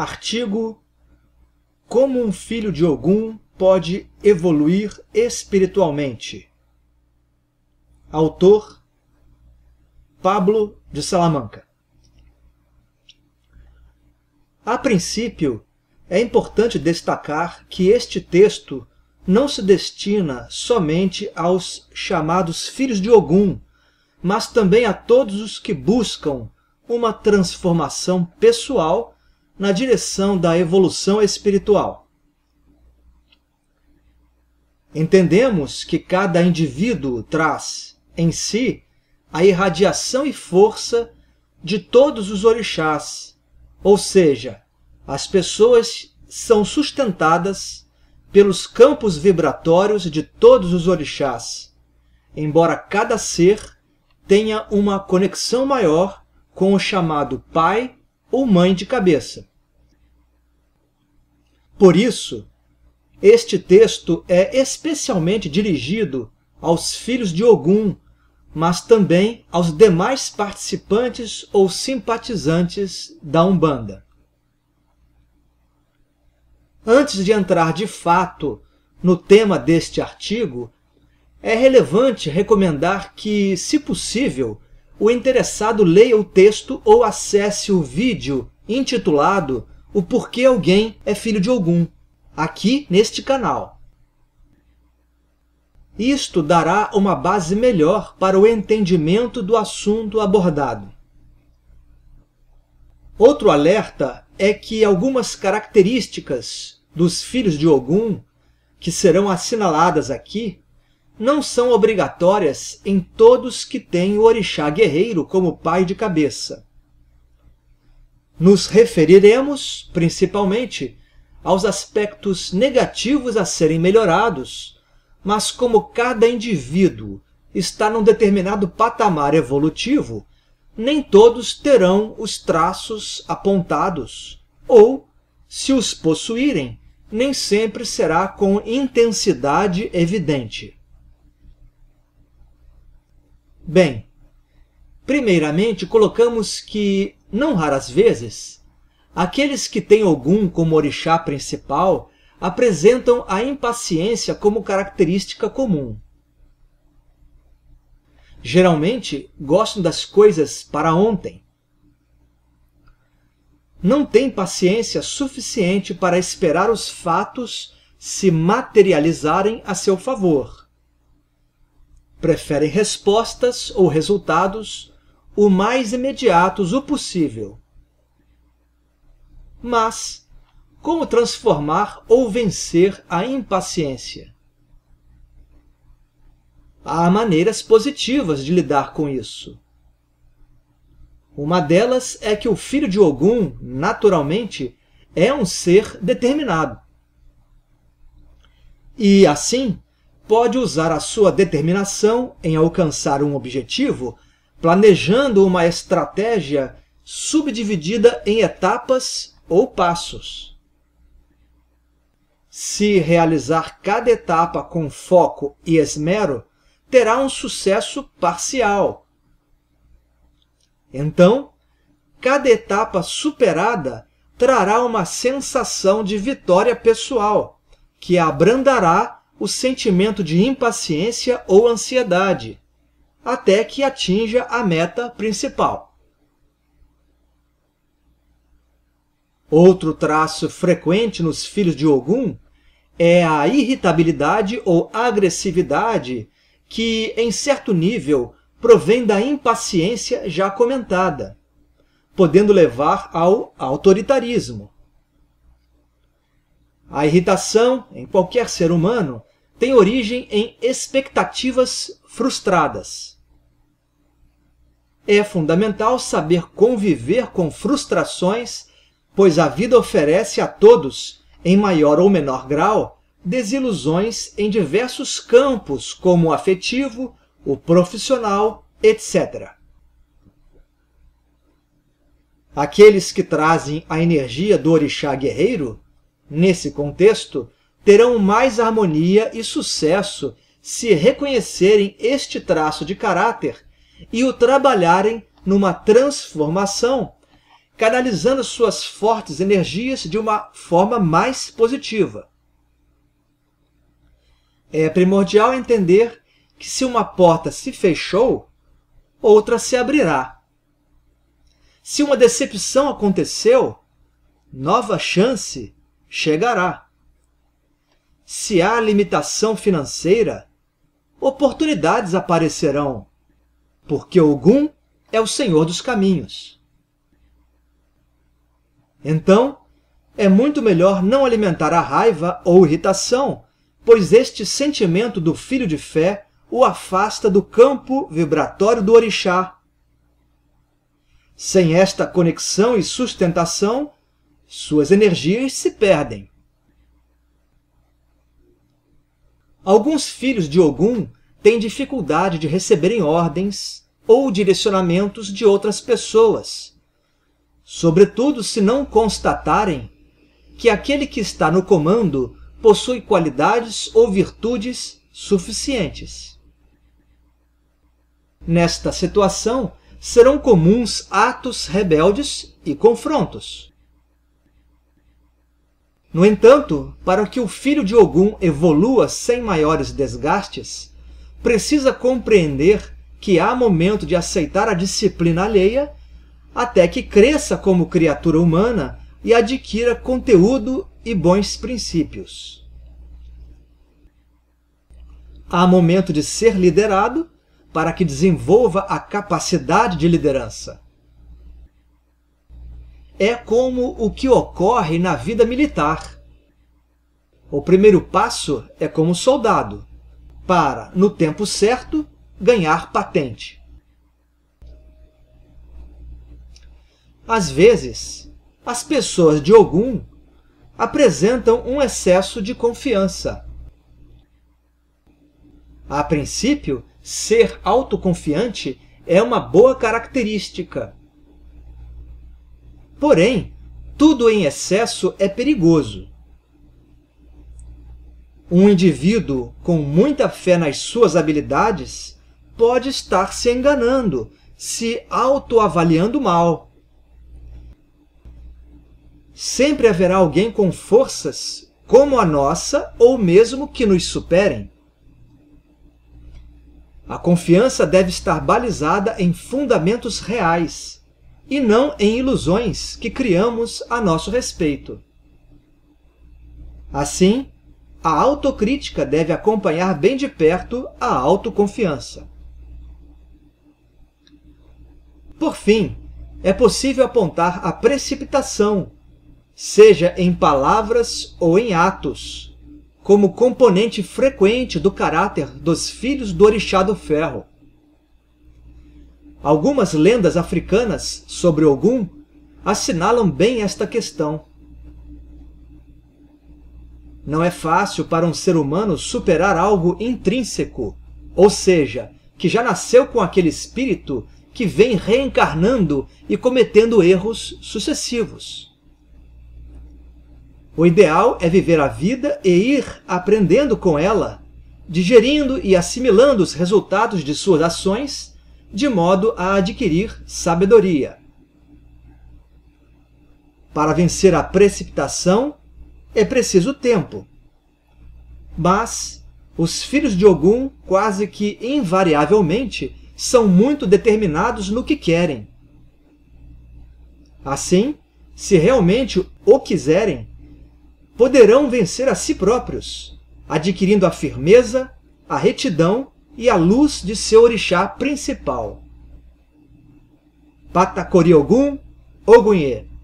Artigo Como um filho de Ogum pode evoluir espiritualmente? Autor Pablo de Salamanca. A princípio, é importante destacar que este texto não se destina somente aos chamados filhos de Ogum, mas também a todos os que buscam uma transformação pessoal na direção da evolução espiritual. Entendemos que cada indivíduo traz em si a irradiação e força de todos os orixás, ou seja, as pessoas são sustentadas pelos campos vibratórios de todos os orixás, embora cada ser tenha uma conexão maior com o chamado pai ou mãe de cabeça. Por isso, este texto é especialmente dirigido aos filhos de Ogum, mas também aos demais participantes ou simpatizantes da Umbanda. Antes de entrar de fato no tema deste artigo, é relevante recomendar que, se possível, o interessado leia o texto ou acesse o vídeo intitulado o porquê alguém é filho de algum, aqui neste canal. Isto dará uma base melhor para o entendimento do assunto abordado. Outro alerta é que algumas características dos filhos de Ogum, que serão assinaladas aqui, não são obrigatórias em todos que têm o orixá guerreiro como pai de cabeça nos referiremos principalmente aos aspectos negativos a serem melhorados, mas como cada indivíduo está num determinado patamar evolutivo, nem todos terão os traços apontados, ou, se os possuírem, nem sempre será com intensidade evidente. Bem, primeiramente colocamos que não raras vezes, aqueles que têm algum como orixá principal apresentam a impaciência como característica comum. Geralmente gostam das coisas para ontem. Não têm paciência suficiente para esperar os fatos se materializarem a seu favor. Preferem respostas ou resultados o mais imediatos o possível. Mas, como transformar ou vencer a impaciência? Há maneiras positivas de lidar com isso. Uma delas é que o filho de Ogum, naturalmente, é um ser determinado. E, assim, pode usar a sua determinação em alcançar um objetivo planejando uma estratégia subdividida em etapas ou passos. Se realizar cada etapa com foco e esmero, terá um sucesso parcial. Então, cada etapa superada trará uma sensação de vitória pessoal, que abrandará o sentimento de impaciência ou ansiedade até que atinja a meta principal. Outro traço frequente nos filhos de Ogum é a irritabilidade ou agressividade que, em certo nível, provém da impaciência já comentada, podendo levar ao autoritarismo. A irritação, em qualquer ser humano, tem origem em expectativas frustradas. É fundamental saber conviver com frustrações, pois a vida oferece a todos, em maior ou menor grau, desilusões em diversos campos, como o afetivo, o profissional, etc. Aqueles que trazem a energia do orixá guerreiro, nesse contexto, terão mais harmonia e sucesso se reconhecerem este traço de caráter e o trabalharem numa transformação, canalizando suas fortes energias de uma forma mais positiva. É primordial entender que se uma porta se fechou, outra se abrirá. Se uma decepção aconteceu, nova chance chegará se há limitação financeira, oportunidades aparecerão, porque Ogum é o Senhor dos caminhos. Então, é muito melhor não alimentar a raiva ou irritação, pois este sentimento do filho de fé o afasta do campo vibratório do orixá. Sem esta conexão e sustentação, suas energias se perdem Alguns filhos de Ogum têm dificuldade de receberem ordens ou direcionamentos de outras pessoas, sobretudo se não constatarem que aquele que está no comando possui qualidades ou virtudes suficientes. Nesta situação, serão comuns atos rebeldes e confrontos. No entanto, para que o filho de Ogum evolua sem maiores desgastes, precisa compreender que há momento de aceitar a disciplina alheia até que cresça como criatura humana e adquira conteúdo e bons princípios. Há momento de ser liderado para que desenvolva a capacidade de liderança é como o que ocorre na vida militar. O primeiro passo é como soldado, para, no tempo certo, ganhar patente. Às vezes, as pessoas de Ogum apresentam um excesso de confiança. A princípio, ser autoconfiante é uma boa característica, Porém, tudo em excesso é perigoso. Um indivíduo com muita fé nas suas habilidades pode estar se enganando, se autoavaliando mal. Sempre haverá alguém com forças como a nossa ou mesmo que nos superem. A confiança deve estar balizada em fundamentos reais e não em ilusões que criamos a nosso respeito. Assim, a autocrítica deve acompanhar bem de perto a autoconfiança. Por fim, é possível apontar a precipitação, seja em palavras ou em atos, como componente frequente do caráter dos filhos do orixá do ferro Algumas lendas africanas sobre Ogum assinalam bem esta questão. Não é fácil para um ser humano superar algo intrínseco, ou seja, que já nasceu com aquele espírito que vem reencarnando e cometendo erros sucessivos. O ideal é viver a vida e ir aprendendo com ela, digerindo e assimilando os resultados de suas ações de modo a adquirir sabedoria. Para vencer a precipitação é preciso tempo. Mas os filhos de Ogum quase que invariavelmente são muito determinados no que querem. Assim, se realmente o quiserem, poderão vencer a si próprios, adquirindo a firmeza, a retidão e a luz de seu orixá principal. Patacori Ogum, Ogunhê.